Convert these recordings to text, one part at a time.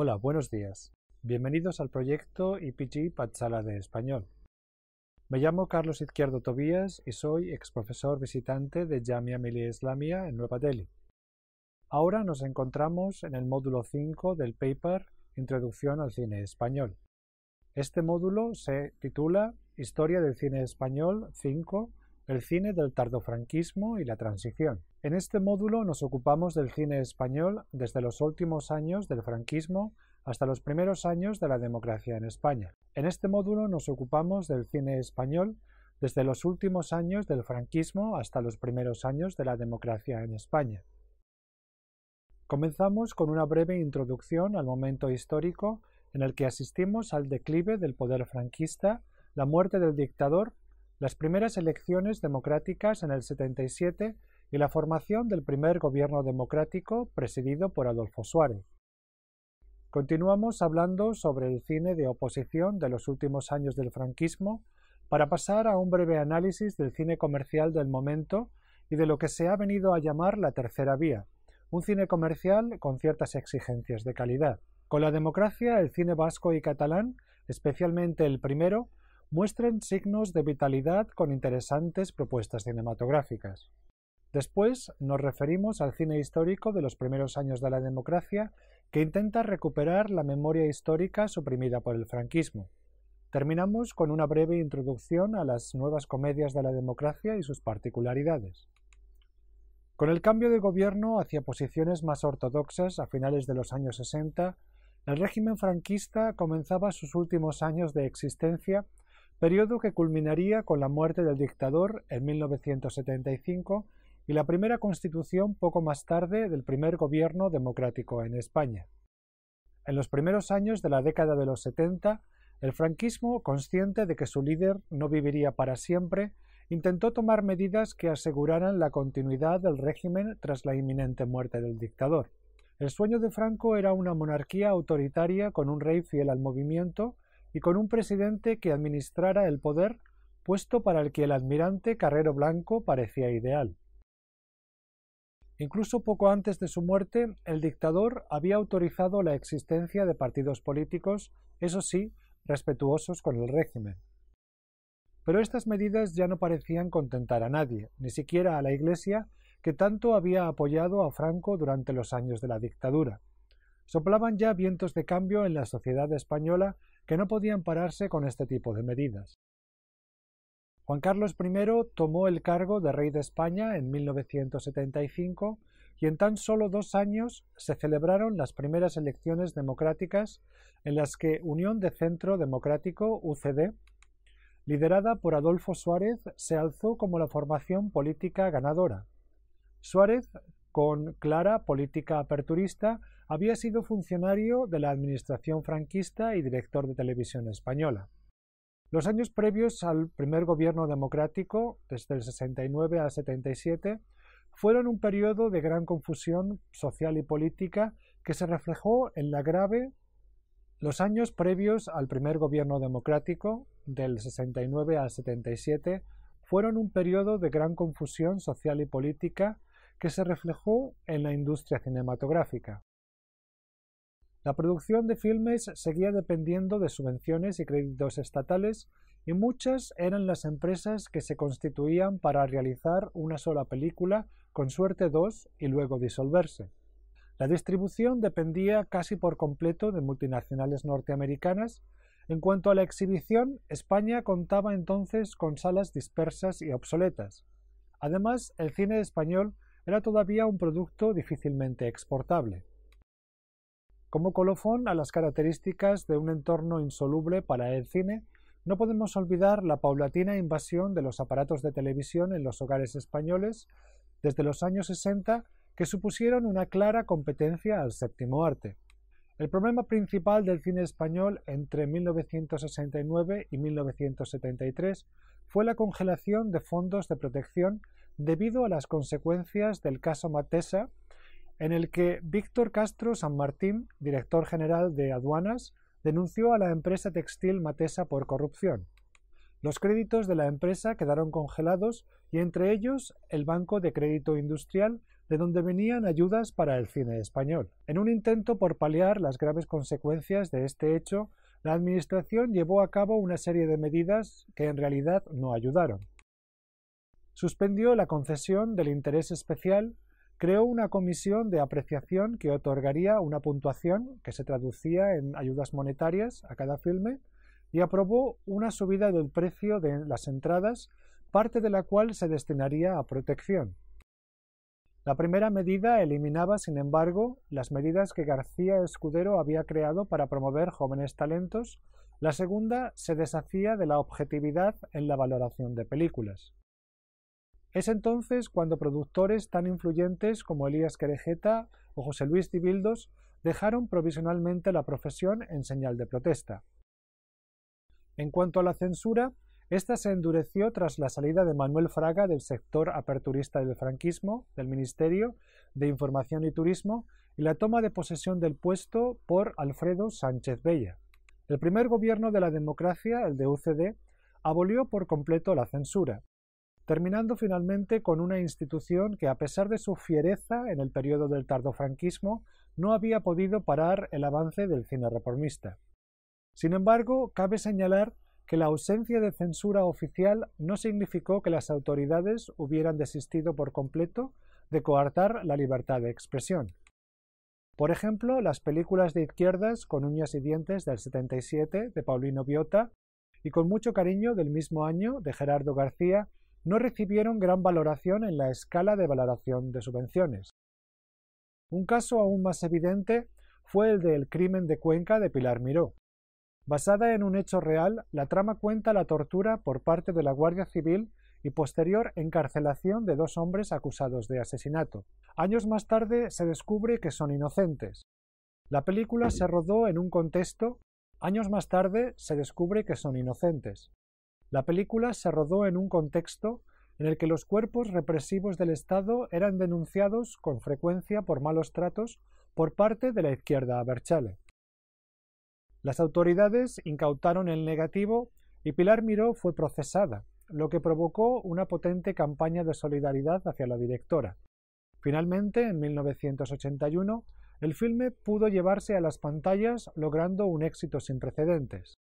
Hola, buenos días. Bienvenidos al proyecto IPG Pachala de Español. Me llamo Carlos Izquierdo Tobías y soy ex profesor visitante de Jamia Millia Islamia en Nueva Delhi. Ahora nos encontramos en el módulo 5 del paper Introducción al cine español. Este módulo se titula Historia del cine español 5, el cine del tardofranquismo y la transición. En este módulo nos ocupamos del cine español desde los últimos años del franquismo hasta los primeros años de la democracia en España. En este módulo nos ocupamos del cine español desde los últimos años del franquismo hasta los primeros años de la democracia en España. Comenzamos con una breve introducción al momento histórico en el que asistimos al declive del poder franquista, la muerte del dictador, las primeras elecciones democráticas en el 77 y la formación del primer gobierno democrático presidido por Adolfo Suárez. Continuamos hablando sobre el cine de oposición de los últimos años del franquismo para pasar a un breve análisis del cine comercial del momento y de lo que se ha venido a llamar la tercera vía, un cine comercial con ciertas exigencias de calidad. Con la democracia, el cine vasco y catalán, especialmente el primero, muestran signos de vitalidad con interesantes propuestas cinematográficas. Después nos referimos al cine histórico de los primeros años de la democracia que intenta recuperar la memoria histórica suprimida por el franquismo. Terminamos con una breve introducción a las nuevas comedias de la democracia y sus particularidades. Con el cambio de gobierno hacia posiciones más ortodoxas a finales de los años 60, el régimen franquista comenzaba sus últimos años de existencia, periodo que culminaría con la muerte del dictador en 1975 y la primera constitución poco más tarde del primer gobierno democrático en España. En los primeros años de la década de los 70, el franquismo, consciente de que su líder no viviría para siempre, intentó tomar medidas que aseguraran la continuidad del régimen tras la inminente muerte del dictador. El sueño de Franco era una monarquía autoritaria con un rey fiel al movimiento y con un presidente que administrara el poder, puesto para el que el almirante Carrero Blanco parecía ideal. Incluso poco antes de su muerte, el dictador había autorizado la existencia de partidos políticos, eso sí, respetuosos con el régimen. Pero estas medidas ya no parecían contentar a nadie, ni siquiera a la Iglesia, que tanto había apoyado a Franco durante los años de la dictadura. Soplaban ya vientos de cambio en la sociedad española que no podían pararse con este tipo de medidas. Juan Carlos I tomó el cargo de rey de España en 1975 y en tan solo dos años se celebraron las primeras elecciones democráticas en las que Unión de Centro Democrático, UCD, liderada por Adolfo Suárez, se alzó como la formación política ganadora. Suárez, con clara política aperturista, había sido funcionario de la administración franquista y director de televisión española. Los años previos al primer gobierno democrático, desde el 69 al 77, fueron un periodo de gran confusión social y política que se reflejó en la grave los años previos al primer gobierno democrático, del 69 al 77, fueron un periodo de gran confusión social y política que se reflejó en la industria cinematográfica. La producción de filmes seguía dependiendo de subvenciones y créditos estatales y muchas eran las empresas que se constituían para realizar una sola película, con suerte dos, y luego disolverse. La distribución dependía casi por completo de multinacionales norteamericanas. En cuanto a la exhibición, España contaba entonces con salas dispersas y obsoletas. Además, el cine español era todavía un producto difícilmente exportable. Como colofón a las características de un entorno insoluble para el cine, no podemos olvidar la paulatina invasión de los aparatos de televisión en los hogares españoles desde los años 60 que supusieron una clara competencia al séptimo arte. El problema principal del cine español entre 1969 y 1973 fue la congelación de fondos de protección debido a las consecuencias del caso Matesa en el que Víctor Castro San Martín, director general de aduanas, denunció a la empresa textil Matesa por corrupción. Los créditos de la empresa quedaron congelados y entre ellos el Banco de Crédito Industrial, de donde venían ayudas para el cine español. En un intento por paliar las graves consecuencias de este hecho, la Administración llevó a cabo una serie de medidas que en realidad no ayudaron. Suspendió la concesión del interés especial creó una comisión de apreciación que otorgaría una puntuación que se traducía en ayudas monetarias a cada filme y aprobó una subida del precio de las entradas, parte de la cual se destinaría a protección. La primera medida eliminaba, sin embargo, las medidas que García Escudero había creado para promover jóvenes talentos, la segunda se deshacía de la objetividad en la valoración de películas. Es entonces cuando productores tan influyentes como Elías Querejeta o José Luis Dibildos dejaron provisionalmente la profesión en señal de protesta. En cuanto a la censura, esta se endureció tras la salida de Manuel Fraga del sector aperturista del franquismo, del Ministerio de Información y Turismo, y la toma de posesión del puesto por Alfredo Sánchez Bella. El primer gobierno de la democracia, el de UCD, abolió por completo la censura, terminando finalmente con una institución que, a pesar de su fiereza en el periodo del tardofranquismo, no había podido parar el avance del cine reformista. Sin embargo, cabe señalar que la ausencia de censura oficial no significó que las autoridades hubieran desistido por completo de coartar la libertad de expresión. Por ejemplo, las películas de izquierdas con uñas y dientes del 77 de Paulino Biota y con mucho cariño del mismo año de Gerardo García no recibieron gran valoración en la escala de valoración de subvenciones. Un caso aún más evidente fue el del crimen de Cuenca de Pilar Miró. Basada en un hecho real, la trama cuenta la tortura por parte de la Guardia Civil y posterior encarcelación de dos hombres acusados de asesinato. Años más tarde se descubre que son inocentes. La película se rodó en un contexto. Años más tarde se descubre que son inocentes. La película se rodó en un contexto en el que los cuerpos represivos del Estado eran denunciados con frecuencia por malos tratos por parte de la izquierda abertzale. Las autoridades incautaron el negativo y Pilar Miró fue procesada, lo que provocó una potente campaña de solidaridad hacia la directora. Finalmente, en 1981, el filme pudo llevarse a las pantallas logrando un éxito sin precedentes.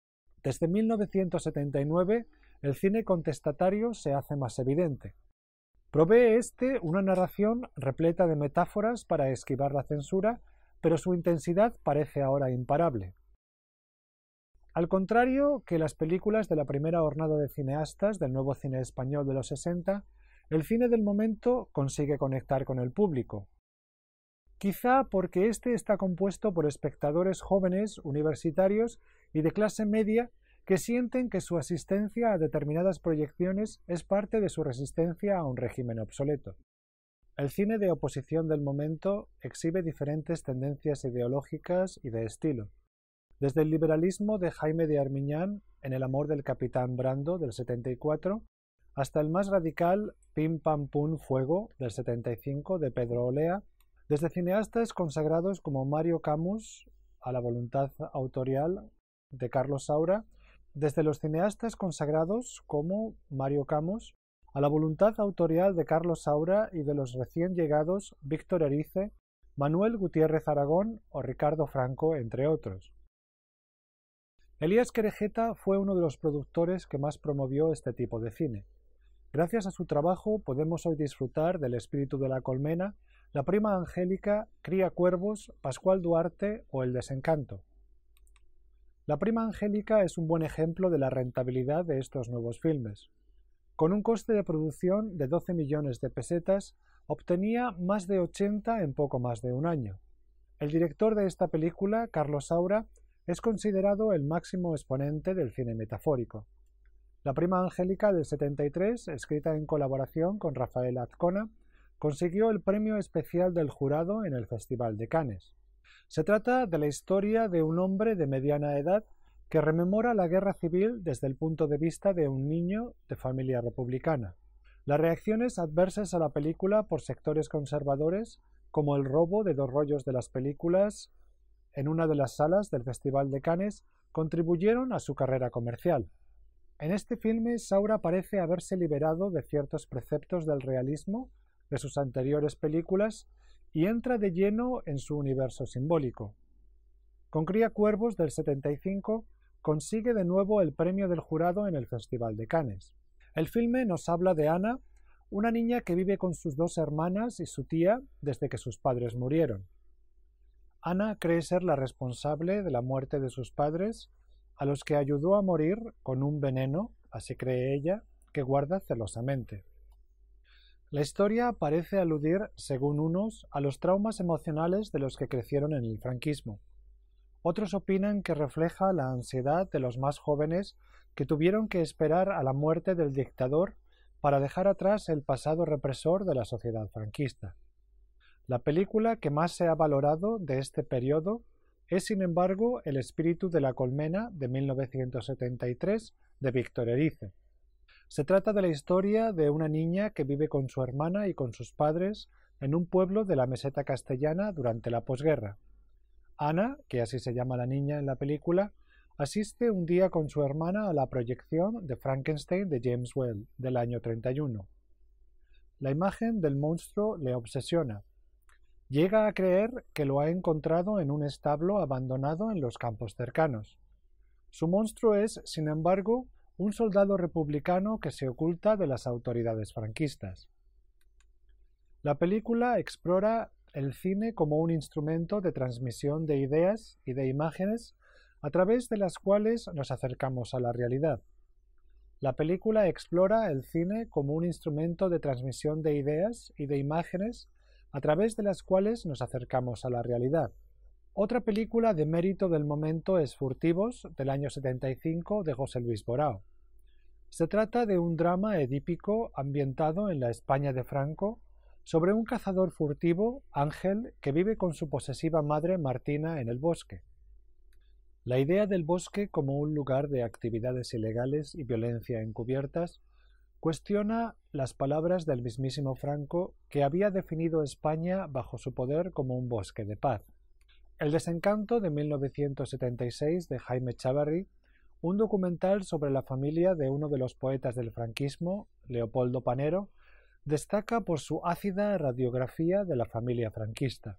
Desde 1979, el cine contestatario se hace más evidente. Provee este una narración repleta de metáforas para esquivar la censura, pero su intensidad parece ahora imparable. Al contrario que las películas de la primera hornada de cineastas del nuevo cine español de los 60, el cine del momento consigue conectar con el público. Quizá porque éste está compuesto por espectadores jóvenes, universitarios y de clase media que sienten que su asistencia a determinadas proyecciones es parte de su resistencia a un régimen obsoleto. El cine de oposición del momento exhibe diferentes tendencias ideológicas y de estilo, desde el liberalismo de Jaime de Armiñán en El amor del capitán Brando del 74 hasta el más radical Pim Pam Pum Fuego del 75 de Pedro Olea, desde cineastas consagrados como Mario Camus a la voluntad autorial de Carlos Saura, desde los cineastas consagrados como Mario Camus, a la voluntad autorial de Carlos Saura y de los recién llegados Víctor Erice, Manuel Gutiérrez Aragón o Ricardo Franco, entre otros. Elías Querejeta fue uno de los productores que más promovió este tipo de cine. Gracias a su trabajo podemos hoy disfrutar del espíritu de la colmena, la prima angélica, cría cuervos, Pascual Duarte o el desencanto. La prima angélica es un buen ejemplo de la rentabilidad de estos nuevos filmes. Con un coste de producción de 12 millones de pesetas, obtenía más de 80 en poco más de un año. El director de esta película, Carlos Saura, es considerado el máximo exponente del cine metafórico. La prima angélica del 73, escrita en colaboración con Rafael Azcona, consiguió el premio especial del jurado en el Festival de Cannes. Se trata de la historia de un hombre de mediana edad que rememora la guerra civil desde el punto de vista de un niño de familia republicana. Las reacciones adversas a la película por sectores conservadores, como el robo de dos rollos de las películas en una de las salas del Festival de Cannes, contribuyeron a su carrera comercial. En este filme, Saura parece haberse liberado de ciertos preceptos del realismo de sus anteriores películas y entra de lleno en su universo simbólico. Con Cría Cuervos del 75 consigue de nuevo el premio del jurado en el Festival de Cannes. El filme nos habla de Ana, una niña que vive con sus dos hermanas y su tía desde que sus padres murieron. Ana cree ser la responsable de la muerte de sus padres, a los que ayudó a morir con un veneno, así cree ella, que guarda celosamente. La historia parece aludir, según unos, a los traumas emocionales de los que crecieron en el franquismo. Otros opinan que refleja la ansiedad de los más jóvenes que tuvieron que esperar a la muerte del dictador para dejar atrás el pasado represor de la sociedad franquista. La película que más se ha valorado de este periodo es, sin embargo, El espíritu de la colmena de 1973 de Víctor Erice se trata de la historia de una niña que vive con su hermana y con sus padres en un pueblo de la meseta castellana durante la posguerra. Ana, que así se llama la niña en la película, asiste un día con su hermana a la proyección de Frankenstein de James Well del año 31. La imagen del monstruo le obsesiona. Llega a creer que lo ha encontrado en un establo abandonado en los campos cercanos. Su monstruo es, sin embargo, un soldado republicano que se oculta de las autoridades franquistas. La película explora el cine como un instrumento de transmisión de ideas y de imágenes a través de las cuales nos acercamos a la realidad. La película explora el cine como un instrumento de transmisión de ideas y de imágenes a través de las cuales nos acercamos a la realidad. Otra película de mérito del momento es Furtivos, del año 75, de José Luis Borao. Se trata de un drama edípico ambientado en la España de Franco sobre un cazador furtivo, Ángel, que vive con su posesiva madre Martina en el bosque. La idea del bosque como un lugar de actividades ilegales y violencia encubiertas cuestiona las palabras del mismísimo Franco que había definido España bajo su poder como un bosque de paz. El desencanto de 1976 de Jaime Chavarri, un documental sobre la familia de uno de los poetas del franquismo, Leopoldo Panero, destaca por su ácida radiografía de la familia franquista.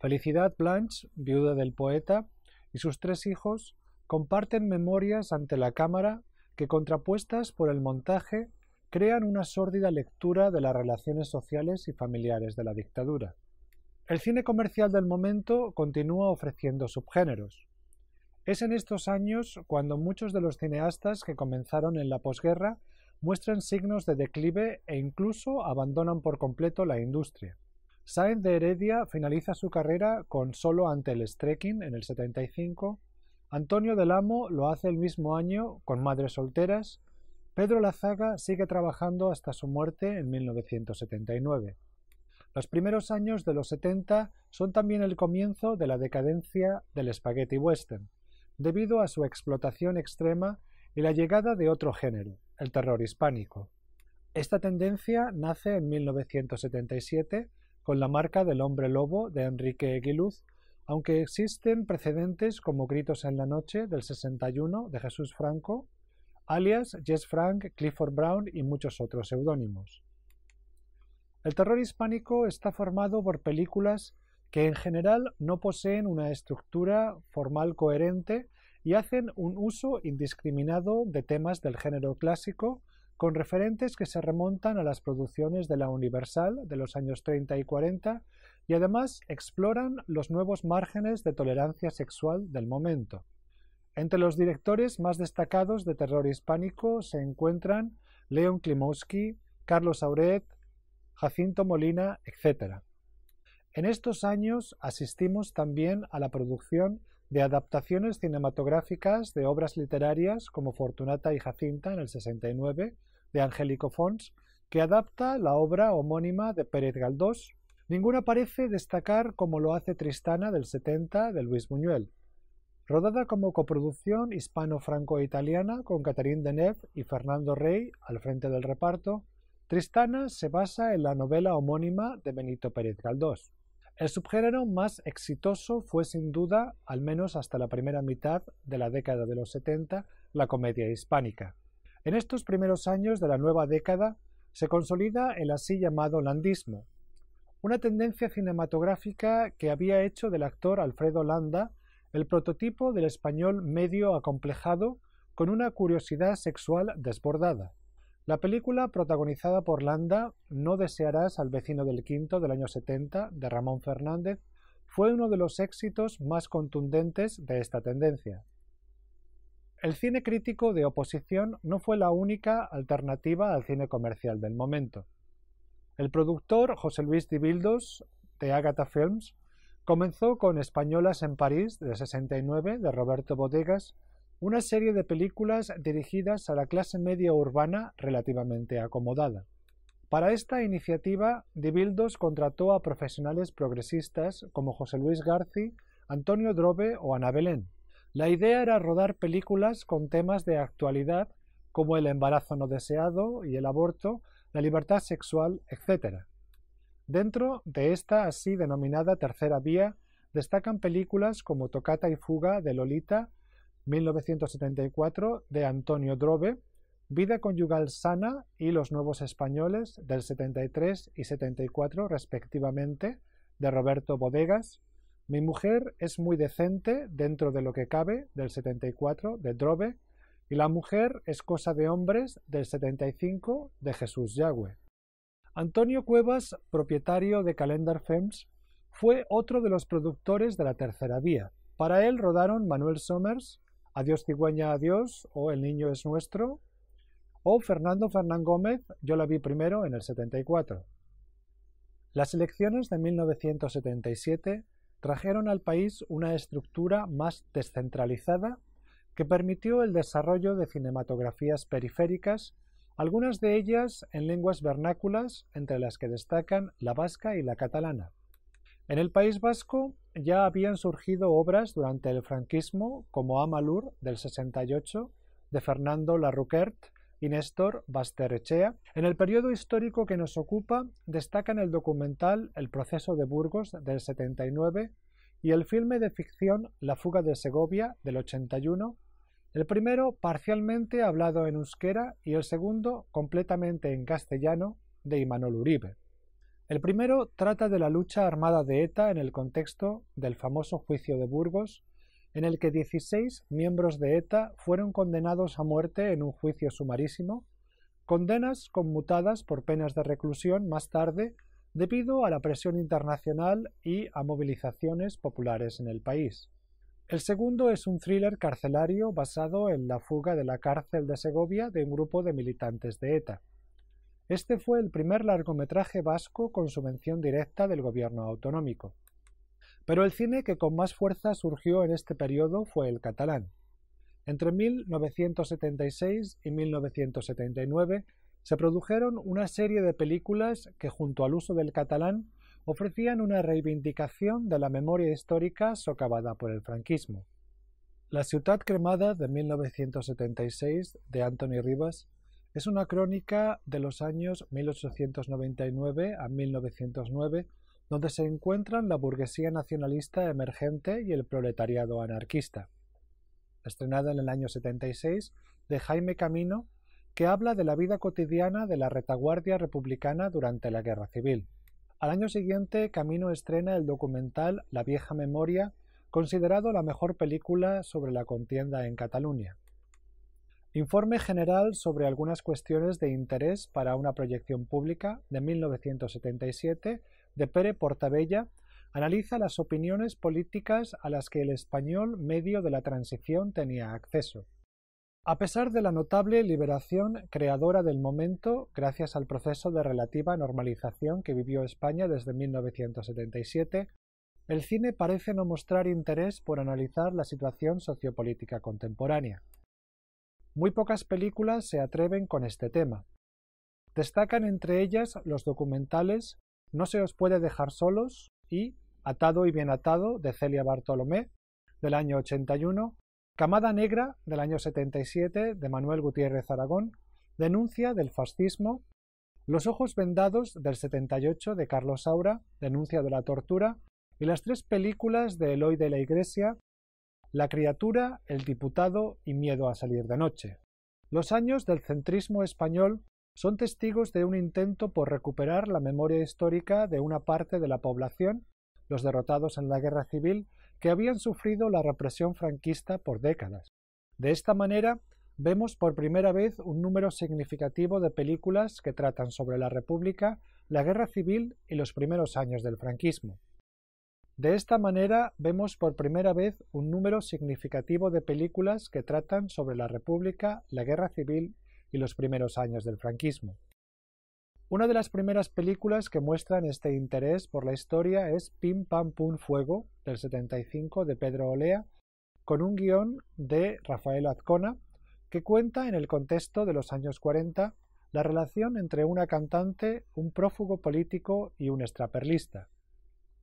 Felicidad Blanche, viuda del poeta, y sus tres hijos comparten memorias ante la cámara que, contrapuestas por el montaje, crean una sórdida lectura de las relaciones sociales y familiares de la dictadura. El cine comercial del momento continúa ofreciendo subgéneros. Es en estos años cuando muchos de los cineastas que comenzaron en la posguerra muestran signos de declive e incluso abandonan por completo la industria. Sáenz de Heredia finaliza su carrera con Solo ante el streaking en el 75, Antonio del Amo lo hace el mismo año con Madres Solteras, Pedro Lazaga sigue trabajando hasta su muerte en 1979. Los primeros años de los 70 son también el comienzo de la decadencia del spaghetti western, debido a su explotación extrema y la llegada de otro género, el terror hispánico. Esta tendencia nace en 1977 con la marca del hombre lobo de Enrique Aguiluz, aunque existen precedentes como Gritos en la Noche del 61 de Jesús Franco, alias Jess Frank, Clifford Brown y muchos otros seudónimos. El terror hispánico está formado por películas que en general no poseen una estructura formal coherente y hacen un uso indiscriminado de temas del género clásico, con referentes que se remontan a las producciones de la Universal de los años 30 y 40 y además exploran los nuevos márgenes de tolerancia sexual del momento. Entre los directores más destacados de terror hispánico se encuentran Leon Klimowski, Carlos Auret, Jacinto Molina, etc. En estos años asistimos también a la producción de adaptaciones cinematográficas de obras literarias como Fortunata y Jacinta en el 69 de Angélico Fons, que adapta la obra homónima de Pérez Galdós. Ninguna parece destacar como lo hace Tristana del 70 de Luis Buñuel. Rodada como coproducción hispano-franco-italiana con Catherine Deneuve y Fernando Rey al frente del reparto, Tristana se basa en la novela homónima de Benito Pérez Galdós. El subgénero más exitoso fue sin duda, al menos hasta la primera mitad de la década de los 70, la comedia hispánica. En estos primeros años de la nueva década se consolida el así llamado landismo, una tendencia cinematográfica que había hecho del actor Alfredo Landa el prototipo del español medio acomplejado con una curiosidad sexual desbordada. La película, protagonizada por Landa, No desearás al vecino del quinto del año 70 de Ramón Fernández, fue uno de los éxitos más contundentes de esta tendencia. El cine crítico de oposición no fue la única alternativa al cine comercial del momento. El productor José Luis Dibildos, de Agatha Films, comenzó con Españolas en París de 69 de Roberto Bodegas una serie de películas dirigidas a la clase media urbana relativamente acomodada. Para esta iniciativa, Dibildos contrató a profesionales progresistas como José Luis Garci, Antonio Drobe o Ana Belén. La idea era rodar películas con temas de actualidad como el embarazo no deseado y el aborto, la libertad sexual, etc. Dentro de esta así denominada tercera vía destacan películas como Tocata y Fuga de Lolita, 1974 de Antonio Drobe, Vida conyugal sana y Los nuevos españoles del 73 y 74 respectivamente de Roberto Bodegas, Mi mujer es muy decente dentro de lo que cabe del 74 de Drobe y La mujer es cosa de hombres del 75 de Jesús Yagüe. Antonio Cuevas, propietario de Calendar Films, fue otro de los productores de la Tercera Vía. Para él rodaron Manuel Somers, Adiós cigüeña, adiós o El niño es nuestro o Fernando Fernán Gómez, yo la vi primero en el 74. Las elecciones de 1977 trajeron al país una estructura más descentralizada que permitió el desarrollo de cinematografías periféricas, algunas de ellas en lenguas vernáculas, entre las que destacan la vasca y la catalana. En el País Vasco ya habían surgido obras durante el franquismo como Amalur del 68 de Fernando Larruquert y Néstor Basterechea. En el periodo histórico que nos ocupa destacan el documental El proceso de Burgos del 79 y el filme de ficción La fuga de Segovia del 81, el primero parcialmente hablado en euskera y el segundo completamente en castellano de Imanol Uribe. El primero trata de la lucha armada de ETA en el contexto del famoso juicio de Burgos, en el que 16 miembros de ETA fueron condenados a muerte en un juicio sumarísimo, condenas conmutadas por penas de reclusión más tarde debido a la presión internacional y a movilizaciones populares en el país. El segundo es un thriller carcelario basado en la fuga de la cárcel de Segovia de un grupo de militantes de ETA. Este fue el primer largometraje vasco con subvención directa del gobierno autonómico. Pero el cine que con más fuerza surgió en este periodo fue el catalán. Entre 1976 y 1979 se produjeron una serie de películas que junto al uso del catalán ofrecían una reivindicación de la memoria histórica socavada por el franquismo. La ciudad cremada de 1976 de Anthony Rivas es una crónica de los años 1899 a 1909, donde se encuentran la burguesía nacionalista emergente y el proletariado anarquista. Estrenada en el año 76, de Jaime Camino, que habla de la vida cotidiana de la retaguardia republicana durante la Guerra Civil. Al año siguiente, Camino estrena el documental La vieja memoria, considerado la mejor película sobre la contienda en Cataluña. Informe general sobre algunas cuestiones de interés para una proyección pública de 1977 de Pere Portabella analiza las opiniones políticas a las que el español medio de la transición tenía acceso. A pesar de la notable liberación creadora del momento, gracias al proceso de relativa normalización que vivió España desde 1977, el cine parece no mostrar interés por analizar la situación sociopolítica contemporánea. Muy pocas películas se atreven con este tema. Destacan entre ellas los documentales No se os puede dejar solos y Atado y bien atado de Celia Bartolomé del año 81, Camada Negra del año 77 de Manuel Gutiérrez Aragón, Denuncia del fascismo, Los ojos vendados del 78 de Carlos Saura, Denuncia de la tortura y las tres películas de Eloy de la Iglesia la criatura, el diputado y miedo a salir de noche. Los años del centrismo español son testigos de un intento por recuperar la memoria histórica de una parte de la población, los derrotados en la guerra civil, que habían sufrido la represión franquista por décadas. De esta manera, vemos por primera vez un número significativo de películas que tratan sobre la República, la guerra civil y los primeros años del franquismo. De esta manera vemos por primera vez un número significativo de películas que tratan sobre la República, la Guerra Civil y los primeros años del franquismo. Una de las primeras películas que muestran este interés por la historia es Pim Pam Pum Fuego, del 75, de Pedro Olea, con un guión de Rafael Azcona, que cuenta en el contexto de los años 40 la relación entre una cantante, un prófugo político y un extraperlista.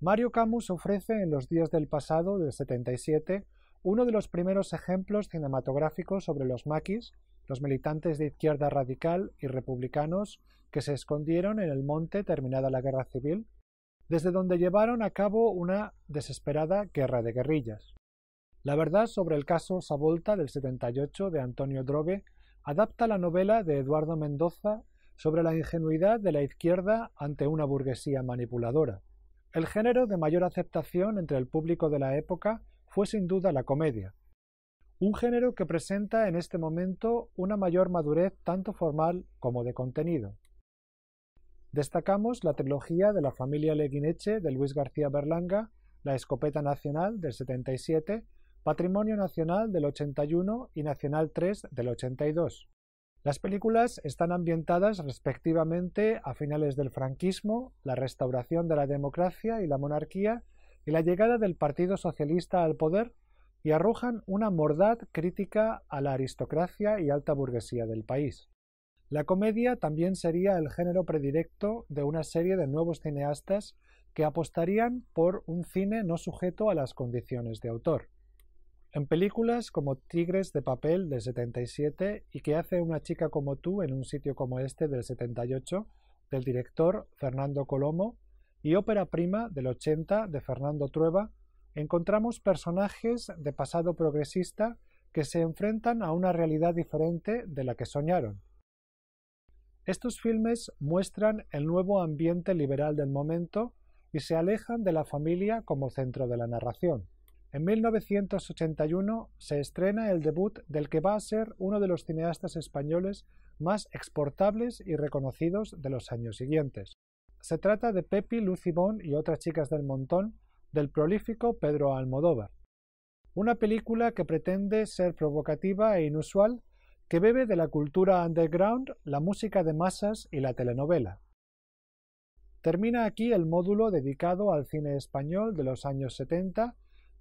Mario Camus ofrece en Los días del pasado del 77 uno de los primeros ejemplos cinematográficos sobre los maquis, los militantes de izquierda radical y republicanos que se escondieron en el monte terminada la guerra civil, desde donde llevaron a cabo una desesperada guerra de guerrillas. La verdad sobre el caso Savolta del 78 de Antonio Drobe adapta la novela de Eduardo Mendoza sobre la ingenuidad de la izquierda ante una burguesía manipuladora. El género de mayor aceptación entre el público de la época fue sin duda la comedia, un género que presenta en este momento una mayor madurez tanto formal como de contenido. Destacamos la trilogía de la familia Leguineche de Luis García Berlanga, La Escopeta Nacional del 77, Patrimonio Nacional del 81 y Nacional 3 del 82. Las películas están ambientadas respectivamente a finales del franquismo, la restauración de la democracia y la monarquía y la llegada del Partido Socialista al poder y arrojan una mordaz crítica a la aristocracia y alta burguesía del país. La comedia también sería el género predilecto de una serie de nuevos cineastas que apostarían por un cine no sujeto a las condiciones de autor. En películas como Tigres de Papel del 77 y que hace una chica como tú en un sitio como este del 78 del director Fernando Colomo y ópera prima del 80 de Fernando Trueba, encontramos personajes de pasado progresista que se enfrentan a una realidad diferente de la que soñaron. Estos filmes muestran el nuevo ambiente liberal del momento y se alejan de la familia como centro de la narración. En 1981 se estrena el debut del que va a ser uno de los cineastas españoles más exportables y reconocidos de los años siguientes. Se trata de Pepi, Lucibón y otras chicas del montón del prolífico Pedro Almodóvar. Una película que pretende ser provocativa e inusual, que bebe de la cultura underground, la música de masas y la telenovela. Termina aquí el módulo dedicado al cine español de los años 70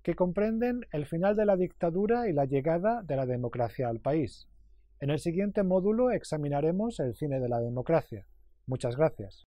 que comprenden el final de la dictadura y la llegada de la democracia al país. En el siguiente módulo examinaremos el cine de la democracia. Muchas gracias.